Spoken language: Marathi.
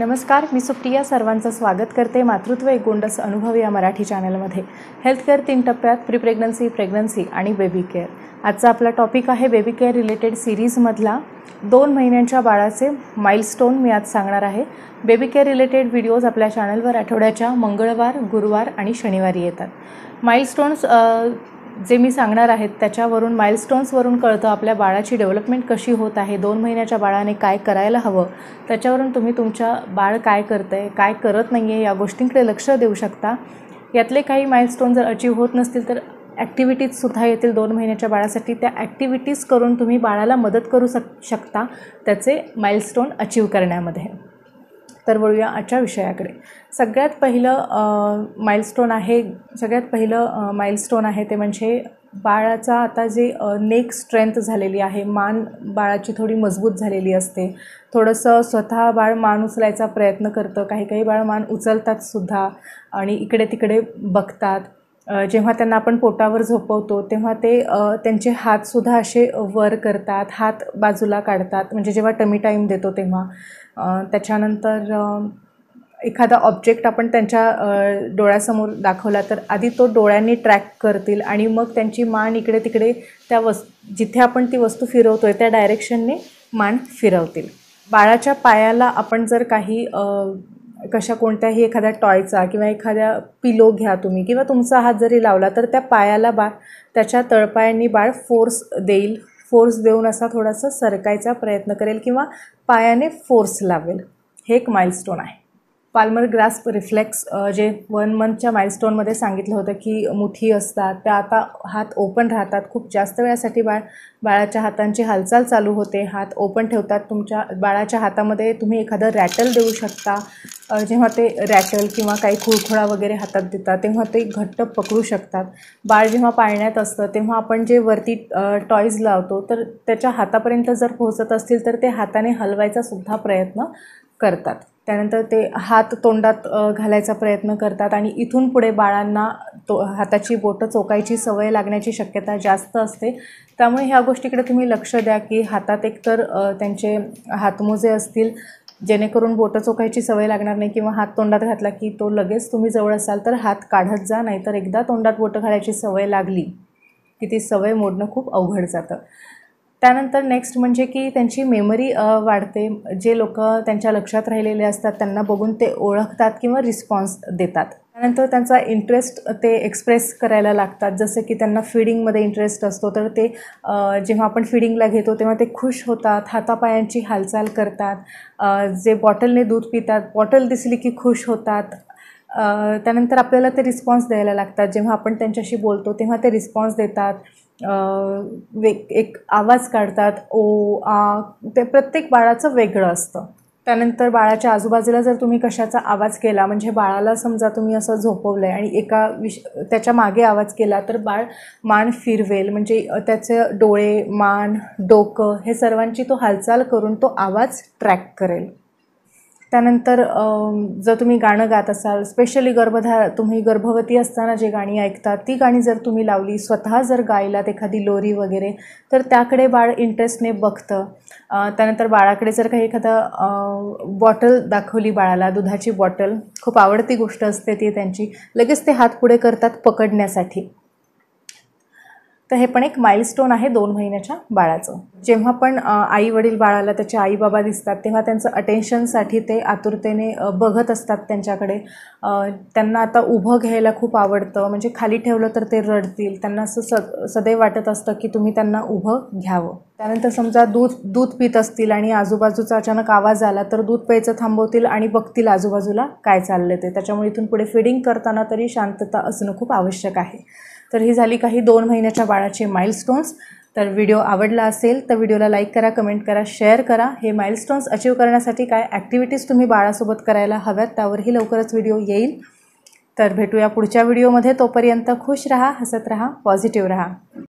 नमस्कार मी सुप्रिया सर्वांचं स्वागत करते मातृत्व एक गोंडस अनुभव या मराठी चॅनलमध्ये हेल्थकेअर तीन टप्प्यात प्री प्रेग्नन्सी प्रेग्नन्सी आणि बेबी केअर आजचा आपला टॉपिक आहे बेबी केअर रिलेटेड सिरीजमधला दोन महिन्यांच्या बाळाचे माइलस्टोन मी आज सांगणार आहे बेबी केअर रिलेटेड व्हिडिओज आपल्या चॅनलवर आठवड्याच्या मंगळवार गुरुवार आणि शनिवारी येतात माइलस्टोन्स जे मी सांगणार आहेत त्याच्यावरून माइलस्टोन्सवरून कळतं आपल्या बाळाची डेव्हलपमेंट कशी होत आहे दोन महिन्याच्या बाळाने काय करायला हवं त्याच्यावरून तुम्ही तुमच्या बाळ काय करत आहे काय करत नाही आहे या गोष्टींकडे लक्ष देऊ शकता यातले काही माइलस्टोन जर अचीव होत नसतील तर ॲक्टिव्हिटीजसुद्धा येतील दोन महिन्याच्या बाळासाठी त्या ॲक्टिव्हिटीज करून तुम्ही बाळाला मदत करू शक शकता त्याचे माइलस्टोन अचीव करण्यामध्ये तर वळूया आजच्या विषयाकडे सगळ्यात पहिलं माइलस्टोन आहे सगळ्यात पहिलं माइलस्टोन आहे ते म्हणजे बाळाचा आता जे नेक स्ट्रेंथ झालेली आहे मान बाळाची थोडी मजबूत झालेली असते थोडंसं स्वतः बाळ मान उचलायचा प्रयत्न करतं काही काही बाळ मान उचलतात सुद्धा आणि इकडे तिकडे बघतात जेव्हा त्यांना आपण पोटावर झोपवतो तेव्हा ते त्यांचे हातसुद्धा असे वर करतात हात बाजूला काढतात म्हणजे जेव्हा टमी टाईम देतो तेव्हा त्याच्यानंतर एखादा ऑब्जेक्ट आपण त्यांच्या डोळ्यासमोर दाखवला तर आधी तो डोळ्यांनी ट्रॅक करतील आणि मग त्यांची मान इकडे तिकडे त्या वस् जिथे आपण ती वस्तू फिरवतो आहे त्या डायरेक्शनने मान फिरवतील बाळाच्या पायाला आपण जर काही कशा कोणत्याही एखाद्या टॉयचा किंवा एखाद्या पिलो घ्या तुम्ही किंवा तुमचा हात जरी लावला तर त्या पायाला बाळ त्याच्या तळपायांनी बाळ फोर्स देईल फोर्स देऊन असा थोडासा सरकायचा प्रयत्न करेल किंवा पायाने फोर्स लावेल हे एक माइलस्टोन आहे पाल्मर ग्रास रिफ्लेक्स जे वन मंथच्या माइलस्टोनमध्ये सांगितलं होतं की मुठी असतात त्या आता हात ओपन राहतात खूप जास्त वेळासाठी बाळ बाळाच्या हातांची हालचाल चालू होते हात ओपन ठेवतात तुमच्या बाळाच्या हातामध्ये तुम्ही एखादं रॅटल देऊ शकता जेव्हा ते रॅटल किंवा काही खुळखुळा वगैरे हातात देतात तेव्हा ते घट्ट पकडू शकतात बाळ जेव्हा पाळण्यात असतं तेव्हा आपण जे वरती टॉईज लावतो तर त्याच्या हातापर्यंत जर पोहोचत असतील तर ते हाताने हलवायचा सुद्धा प्रयत्न करतात त्यानंतर ते हात तोंडात घालायचा प्रयत्न करतात आणि इथून पुढे बाळांना तो हाताची बोटं चोकायची सवय लागण्याची शक्यता जास्त असते त्यामुळे ह्या गोष्टीकडे तुम्ही लक्ष द्या की हातात एकतर त्यांचे हातमोजे असतील जेणेकरून बोटं चोखायची सवय लागणार नाही किंवा हात तोंडात घातला की तो लगेच तुम्ही जवळ असाल तर हात काढत जा नाहीतर एकदा तोंडात बोटं घालायची सवय लागली की ती सवय मोडणं खूप अवघड जातं त्यानंतर नेक्स्ट म्हणजे की त्यांची मेमरी वाढते जे लोक त्यांच्या लक्षात राहिलेले असतात त्यांना बघून ते ओळखतात किंवा रिस्पॉन्स देतात त्यानंतर त्यांचा इंटरेस्ट ते एक्सप्रेस करायला लागतात जसं की त्यांना फिडिंगमध्ये इंटरेस्ट असतो तर ते जेव्हा आपण फिडिंगला घेतो तेव्हा ते खुश होतात हातापायांची हालचाल करतात जे बॉटलने दूध पितात बॉटल दिसली की खुश होतात त्यानंतर आपल्याला ते रिस्पॉन्स द्यायला लागतात जेव्हा आपण त्यांच्याशी बोलतो तेव्हा ते रिस्पॉन्स देतात वेग एक आवाज काढतात ओ आ ते प्रत्येक बाळाचं वेगळं असतं त्यानंतर बाळाच्या आजूबाजूला जर तुम्ही कशाचा आवाज केला म्हणजे बाळाला समजा तुम्ही असं झोपवलं आहे आणि एका विश त्याच्या मागे आवाज केला तर बाळ मान फिरवेल म्हणजे त्याचे डोळे मान डोकं हे सर्वांची तो हालचाल करून तो आवाज ट्रॅक करेल त्यानंतर जर तुम्ही गाणं गात असाल स्पेशली गर्भधार तुम्ही गर्भवती असताना जे गाणी ऐकतात ती गाणी जर तुम्ही लावली स्वतः जर गायलात एखादी लोरी वगैरे तर त्याकडे बाळ इंटरेस्टने बघतं त्यानंतर बाळाकडे जर काही एखादा बॉटल दाखवली बाळाला दुधाची बॉटल खूप आवडती गोष्ट असते ती त्यांची लगेच ते हात पुढे करतात पकडण्यासाठी तर हे पण एक माइलस्टोन आहे दोन महिन्याच्या बाळाचं जेव्हा पण आई वडील बाळाला त्याचे आई बाबा दिसतात तेव्हा त्यांचं अटेन्शनसाठी ते आतुरतेने बघत असतात त्यांच्याकडे त्यांना आता उभं घ्यायला खूप आवडतं म्हणजे खाली ठेवलं तर ते रडतील त्यांना असं स सदैव वाटत असतं की तुम्ही त्यांना उभं घ्यावं त्यानंतर समजा दूध दूध पित असतील आणि आजूबाजूचा अचानक आवाज आला तर दूध प्यायचं थांबवतील आणि बघतील आजूबाजूला काय चाललं ते त्याच्यामुळे इथून पुढे फिडिंग करताना तरी शांतता असणं खूप आवश्यक आहे तर ही झाली काही दोन महिन्याच्या बाळाचे माइलस्टोन्स तर व्हिडिओ आवडला असेल तर व्हिडिओला लाईक करा कमेंट करा शेअर करा हे माइलस्टोन्स अचीव करण्यासाठी काय ॲक्टिव्हिटीज तुम्ही बाळासोबत करायला हव्यात त्यावरही लवकरच व्हिडिओ येईल तर भेटूया पुढच्या व्हिडिओमध्ये तोपर्यंत खुश रहा हसत रहा पॉझिटिव्ह रहा